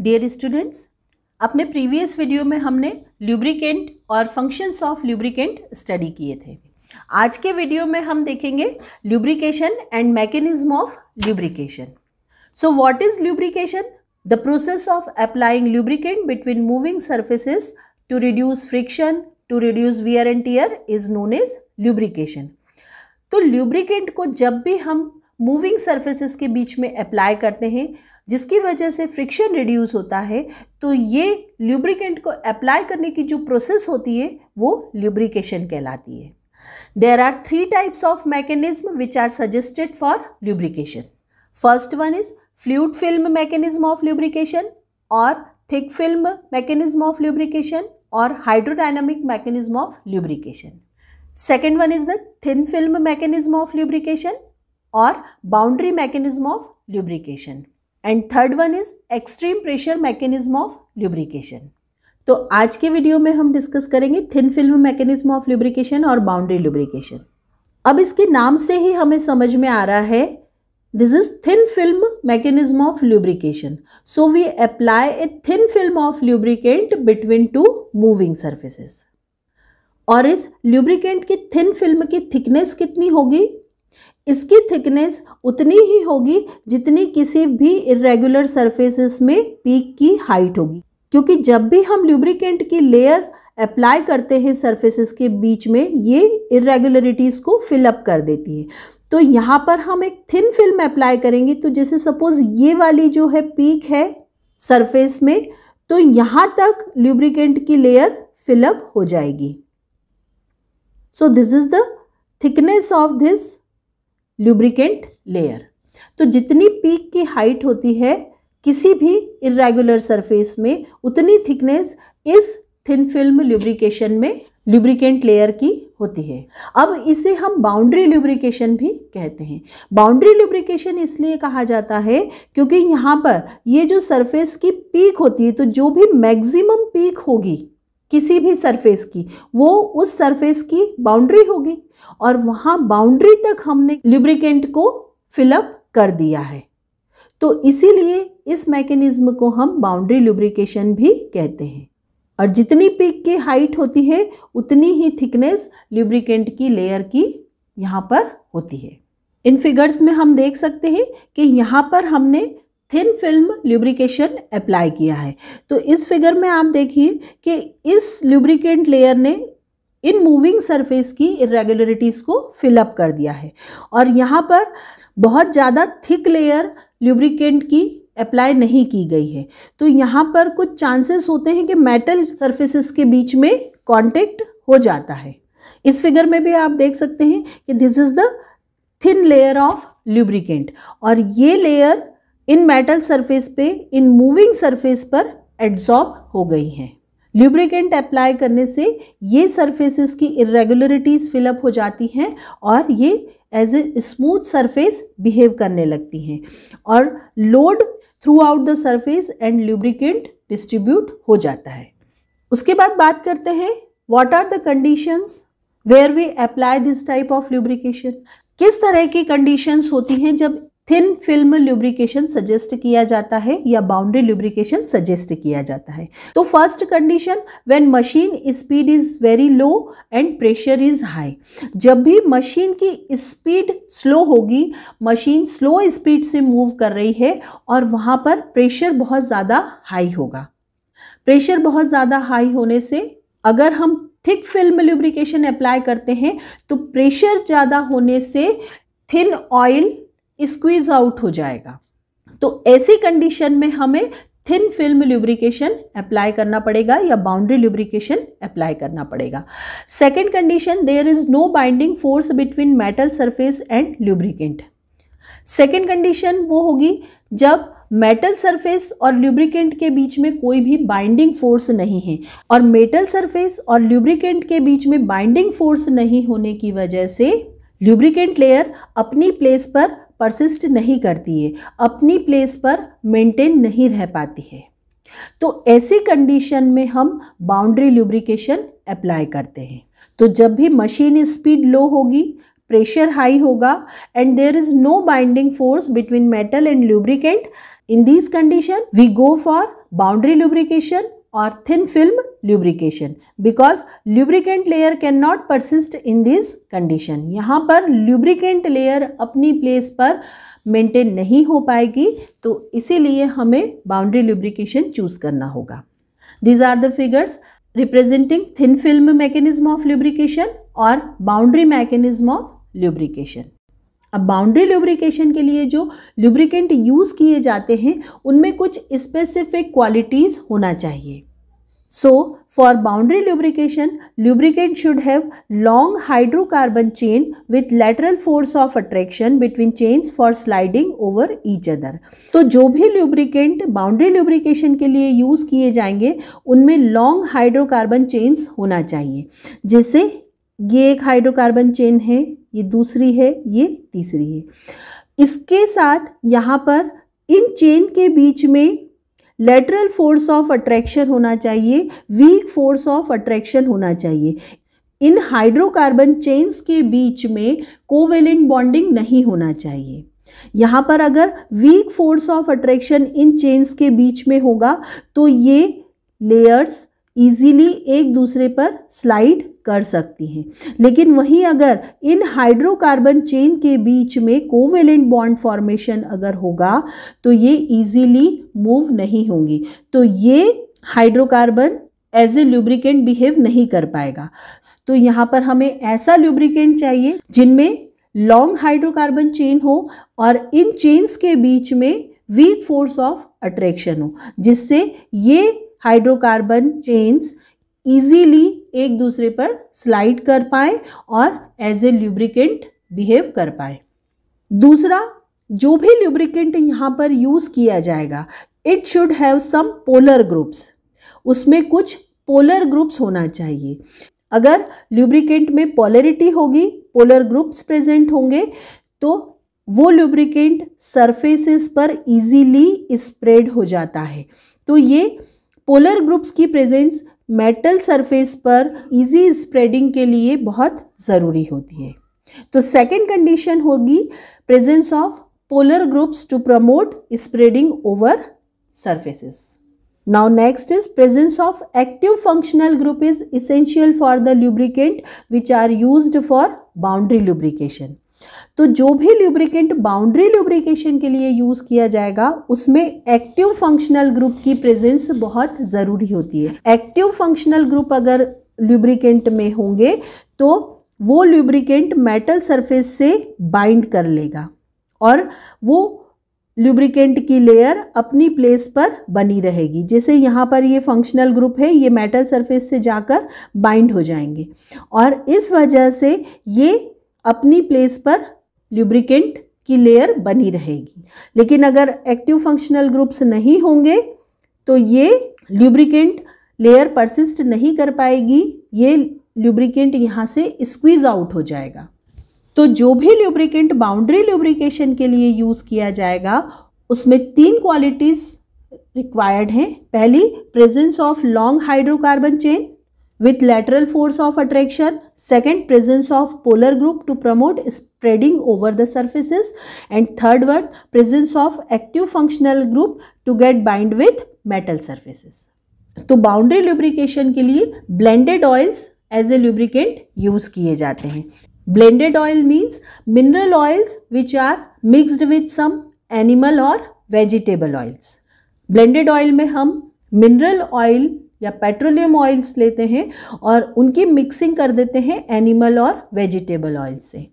dear students अपने previous video में हमने ल्यूब्रिकेंट और फंक्शंस ऑफ ल्यूब्रिकेंट स्टडी किए थे आज के वीडियो में हम देखेंगे lubrication and mechanism of lubrication so what is lubrication the process of applying lubricant between moving surfaces to reduce friction to reduce wear and tear is known as lubrication तो lubricant को जब भी हम moving surfaces के बीच में apply करते हैं जिसकी वजह से फ्रिक्शन रिड्यूस होता है तो ये ल्यूब्रिकेंट को अप्लाई करने की जो प्रोसेस होती है वो ल्यूब्रिकेशन कहलाती है there are three types of mechanism which are suggested for lubrication first one is fluid film mechanism of lubrication और thick film mechanism of lubrication और hydrodynamic mechanism of lubrication second one is the thin film mechanism of lubrication और boundary mechanism of lubrication and third one is extreme pressure mechanism of lubrication तो आज के video में हम discuss करेंगे thin film mechanism of lubrication और boundary lubrication अब इसके नाम से ही हमें समझ में आ रहा है this is thin film mechanism of lubrication so we apply a thin film of lubricant between two moving surfaces और इस ल्यूब्रिकेंट की थिन फिल्म की थिकनेस कितनी होगी इसकी थिकनेस उतनी ही होगी जितनी किसी भी इरेगुलर सरफेसेस में पीक की हाइट होगी क्योंकि जब भी हम ल्यूब्रिकेंट की लेयर अप्लाई करते हैं सरफेसेस के बीच में ये इरेगुलरिटीज़ को फिलअप कर देती है तो यहाँ पर हम एक थिन फिल्म अप्लाई करेंगे तो जैसे सपोज़ ये वाली जो है पीक है सरफेस में तो यहाँ तक ल्यूब्रिकेंट की लेयर फिलअप हो जाएगी so this is the thickness of this lubricant layer तो जितनी पीक की हाइट होती है किसी भी इरेगुलर सरफेस में उतनी थिकनेस इस थिन फिल्म ल्यूब्रिकेशन में ल्यूब्रिकेंट लेयर की होती है अब इसे हम बाउंड्री ल्यूब्रिकेशन भी कहते हैं बाउंड्री ल्यूब्रिकेशन इसलिए कहा जाता है क्योंकि यहाँ पर ये जो सरफेस की पीक होती है तो जो भी मैक्सिमम पीक होगी किसी भी सरफेस की वो उस सरफेस की बाउंड्री होगी और वहाँ बाउंड्री तक हमने लिब्रिकेंट को फिलअप कर दिया है तो इसीलिए इस मैकेनिज़्म को हम बाउंड्री लुब्रिकेशन भी कहते हैं और जितनी पिक की हाइट होती है उतनी ही थिकनेस लुब्रिकेंट की लेयर की यहाँ पर होती है इन फिगर्स में हम देख सकते हैं कि यहाँ पर हमने थिन फिल्म ल्यूब्रिकेशन अप्लाई किया है तो इस फिगर में आप देखिए कि इस ल्यूब्रिकेंट लेयर ने इन मूविंग सरफेस की इरेगुलरिटीज़ को फिलअप कर दिया है और यहाँ पर बहुत ज़्यादा थिक लेयर ल्यूब्रिकेंट की अप्लाई नहीं की गई है तो यहाँ पर कुछ चांसेस होते हैं कि मेटल सर्फेसिस के बीच में कॉन्टेक्ट हो जाता है इस फिगर में भी आप देख सकते हैं कि this is the thin layer of lubricant और ये लेयर इन मेटल सरफेस पे इन मूविंग सरफेस पर एड्जॉर्ब हो गई हैं ल्यूब्रिकेंट अप्लाई करने से ये सरफेसेस की इरेगुलरिटीज़ फिलअप हो जाती हैं और ये as a smooth surface behave करने लगती हैं और load throughout the surface and lubricant distribute हो जाता है उसके बाद बात करते हैं what are the conditions where we apply this type of lubrication किस तरह की कंडीशंस होती हैं जब थिन फिल्म ल्यूब्रिकेशन सजेस्ट किया जाता है या बाउंड्री ल्यूब्रिकेशन सजेस्ट किया जाता है तो first condition when machine speed is very low and pressure is high जब भी मशीन की स्पीड स्लो होगी मशीन स्लो स्पीड से मूव कर रही है और वहाँ पर प्रेशर बहुत ज़्यादा हाई होगा प्रेशर बहुत ज़्यादा हाई होने से अगर हम थिक फिल्म ल्यूब्रिकेशन अप्लाई करते हैं तो प्रेशर ज़्यादा होने से थिन ऑयल स्क्वीज आउट हो जाएगा तो ऐसी कंडीशन में हमें थिन फिल्म ल्यूब्रिकेशन अप्लाई करना पड़ेगा या बाउंड्री ल्यूब्रिकेशन अप्लाई करना पड़ेगा second condition there is no binding force between metal surface and lubricant second condition वो होगी जब मेटल सरफेस और ल्यूब्रिकेंट के बीच में कोई भी बाइंडिंग फोर्स नहीं है और मेटल सरफेस और ल्यूब्रिकेंट के बीच में बाइंडिंग फोर्स नहीं होने की वजह से ल्यूब्रिकेंट लेयर अपनी प्लेस पर परसिस्ट नहीं करती है अपनी प्लेस पर मेंटेन नहीं रह पाती है तो ऐसी कंडीशन में हम बाउंड्री ल्यूब्रिकेशन अप्लाई करते हैं तो जब भी मशीन स्पीड लो होगी प्रेशर हाई होगा and there is no binding force between metal and lubricant in this condition we go for boundary lubrication और thin film film because because lubricant can not persist in this condition यहाँ पर lubricant layer अपनी place पर maintain नहीं हो पाएगी तो इसीलिए हमें बाउंड्री लुब्रिकेशन चूज करना होगा these are the figures representing thin film mechanism of lubrication और बाउंड्री मैकेनिज्म ऑफ लुब्रिकेशन अब बाउंड्री लुब्रिकेशन के लिए जो लुब्रिकेंट यूज़ किए जाते हैं उनमें कुछ स्पेसिफिक क्वालिटीज़ होना चाहिए so for boundary lubrication lubricant should have long hydrocarbon chain with lateral force of attraction between chains for sliding over each other तो जो भी लुब्रिकेंट बाउंड्री लुब्रिकेशन के लिए यूज़ किए जाएंगे उनमें लॉन्ग हाइड्रोकार्बन चेन्स होना चाहिए जैसे ये एक हाइड्रोकार्बन चेन है ये दूसरी है ये तीसरी है इसके साथ यहाँ पर इन चेन के बीच में लेटरल फोर्स ऑफ अट्रैक्शन होना चाहिए वीक फोर्स ऑफ अट्रैक्शन होना चाहिए इन हाइड्रोकार्बन चेन्स के बीच में कोवेलेंट बॉन्डिंग नहीं होना चाहिए यहाँ पर अगर weak force of attraction in chains के बीच में होगा तो ये लेयर्स इजीली एक दूसरे पर स्लाइड कर सकती हैं लेकिन वहीं अगर इन हाइड्रोकार्बन चेन के बीच में कोवेलेंट बॉन्ड फॉर्मेशन अगर होगा तो ये ईजीली मूव नहीं होंगी तो ये hydrocarbon as a lubricant behave नहीं कर पाएगा तो यहाँ पर हमें ऐसा ल्यूब्रिकेंट चाहिए जिनमें लॉन्ग हाइड्रोकार्बन चेन हो और इन चेन्स के बीच में वीक फोर्स ऑफ अट्रैक्शन हो जिससे ये हाइड्रोकार्बन चेन्स ईजीली एक दूसरे पर स्लाइड कर पाए और एज ए ल्यूब्रिकेंट बिहेव कर पाए दूसरा जो भी ल्यूब्रिकेंट यहाँ पर यूज़ किया जाएगा it should have some polar groups उसमें कुछ पोलर ग्रुप्स होना चाहिए अगर ल्यूब्रिकेंट में पोलरिटी होगी पोलर ग्रुप्स प्रेजेंट होंगे तो वो ल्यूब्रिकेंट सरफेसेस पर इजीली स्प्रेड हो जाता है तो ये पोलर ग्रुप्स की प्रेजेंस मेटल सरफेस पर इजी स्प्रेडिंग के लिए बहुत ज़रूरी होती है तो सेकंड कंडीशन होगी presence of polar groups to promote spreading over surfaces now next is presence of active functional group is essential for the lubricant which are use for boundary lubrication तो जो भी ल्यूब्रिकेंट बाउंड्री ल्यूब्रिकेशन के लिए use किया जाएगा उसमें active functional group की presence बहुत ज़रूरी होती है एक्टिव फंक्शनल ग्रुप अगर ल्यूब्रिकेंट में होंगे तो वो ल्यूब्रिकेंट मेटल सरफेस से बाइंड कर लेगा और वो ल्यूब्रिकेंट की लेयर अपनी प्लेस पर बनी रहेगी जैसे यहाँ पर ये फंक्शनल ग्रुप है ये मेटल सरफेस से जाकर बाइंड हो जाएंगे और इस वजह से ये अपनी प्लेस पर ल्यूब्रिकेंट की लेयर बनी रहेगी लेकिन अगर एक्टिव फंक्शनल ग्रुप्स नहीं होंगे तो ये ल्यूब्रिकेंट लेयर परसिस्ट नहीं कर पाएगी ये ल्यूब्रिकेंट यहाँ से स्क्वीज आउट हो जाएगा तो जो भी ल्यूब्रिकेंट बाउंड्री ल्यूब्रिकेशन के लिए यूज़ किया जाएगा उसमें तीन क्वालिटीज़ रिक्वायर्ड हैं पहली presence of long hydrocarbon chain with lateral force of attraction second presence of polar group to promote spreading over the surfaces and third one presence of active functional group to get bind with metal surfaces तो boundary lubrication के लिए blended oils as a lubricant use किए जाते हैं blended oil means mineral oils which are mixed with some animal और vegetable oils blended oil में हम mineral oil या पेट्रोलियम ऑयल्स लेते हैं और उनकी मिक्सिंग कर देते हैं एनिमल और वेजिटेबल ऑयल से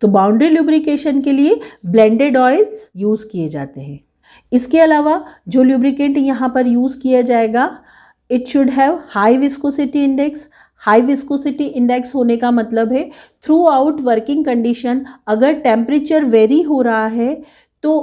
तो बाउंड्री ल्यूब्रिकेशन के लिए ब्लेंडेड ऑयल्स यूज़ किए जाते हैं इसके अलावा जो ल्यूब्रिकेंट यहाँ पर यूज़ किया जाएगा it should have high viscosity index high viscosity index होने का मतलब है थ्रू आउट वर्किंग कंडीशन अगर टेम्परेचर वेरी हो रहा है तो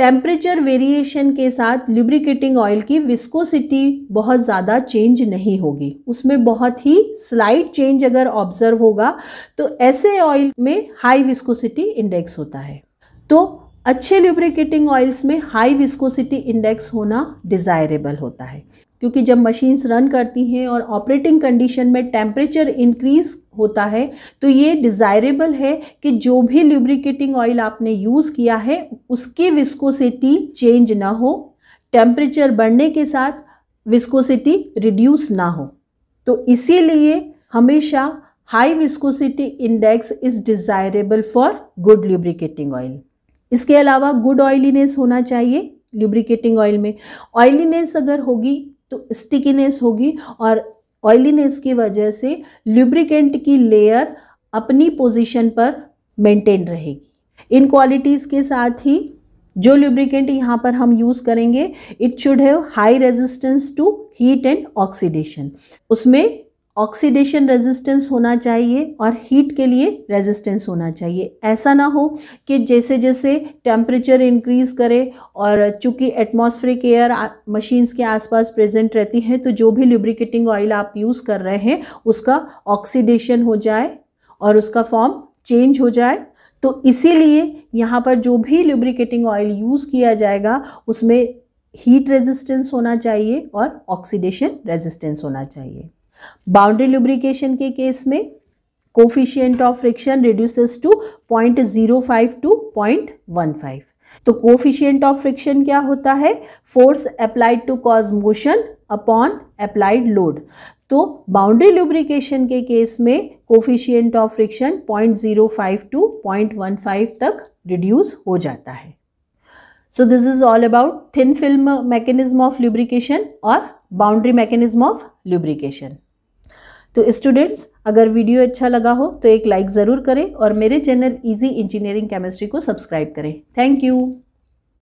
टेम्परेचर वेरिएशन के साथ लुब्रिकेटिंग ऑयल की विस्कोसिटी बहुत ज़्यादा चेंज नहीं होगी उसमें बहुत ही स्लाइट चेंज अगर ऑब्जर्व होगा तो ऐसे ऑयल में हाई विस्कोसिटी इंडेक्स होता है तो अच्छे लुब्रिकेटिंग ऑयल्स में हाई विस्कोसिटी इंडेक्स होना डिज़ायरेबल होता है क्योंकि जब मशीन्स रन करती हैं और ऑपरेटिंग कंडीशन में टेम्परेचर इंक्रीज होता है तो ये डिज़ायरेबल है कि जो भी ल्यूब्रिकेटिंग ऑयल आपने यूज़ किया है उसकी विस्कोसिटी चेंज ना हो टेम्परेचर बढ़ने के साथ विस्कोसिटी रिड्यूस ना हो तो इसीलिए हमेशा high viscosity index is desirable for good lubricating oil इसके अलावा गुड ऑयलीनेस होना चाहिए ल्यूब्रिकेटिंग ऑयल में ऑयलीनेस अगर होगी तो स्टिकीनेस होगी और ऑयलीनेस की वजह से ल्यूब्रिकेंट की लेयर अपनी पोजीशन पर मेंटेन रहेगी इन क्वालिटीज़ के साथ ही जो ल्यूब्रिकेंट यहाँ पर हम यूज़ करेंगे it should have high resistance to heat and oxidation उसमें ऑक्सीडेशन रेजिस्टेंस होना चाहिए और हीट के लिए रेजिस्टेंस होना चाहिए ऐसा ना हो कि जैसे जैसे टेम्परेचर इंक्रीज़ करे और चूँकि एटमॉस्फेरिक एयर मशीन्स के आसपास प्रेजेंट रहती हैं तो जो भी लुब्रिकेटिंग ऑयल आप यूज़ कर रहे हैं उसका ऑक्सीडेशन हो जाए और उसका फॉर्म चेंज हो जाए तो इसीलिए यहाँ पर जो भी लुब्रिकेटिंग ऑयल यूज़ किया जाएगा उसमें हीट रेजिस्टेंस होना चाहिए और ऑक्सीडेशन रेजिस्टेंस होना चाहिए बाउंड्री लुब्रिकेशन के केस में coefficient of friction reduces to point zero five to point one five तो कोफिशियंट ऑफ फ्रिक्शन क्या होता है force applied to cause motion upon applied load तो बाउंड्री लुब्रिकेशन के केस में coefficient of friction point zero five to point one five तक reduce हो जाता है so this is all about thin film mechanism of lubrication और boundary mechanism of lubrication तो students अगर वीडियो अच्छा लगा हो तो एक लाइक ज़रूर करें और मेरे चैनल इजी इंजीनियरिंग केमिस्ट्री को सब्सक्राइब करें थैंक यू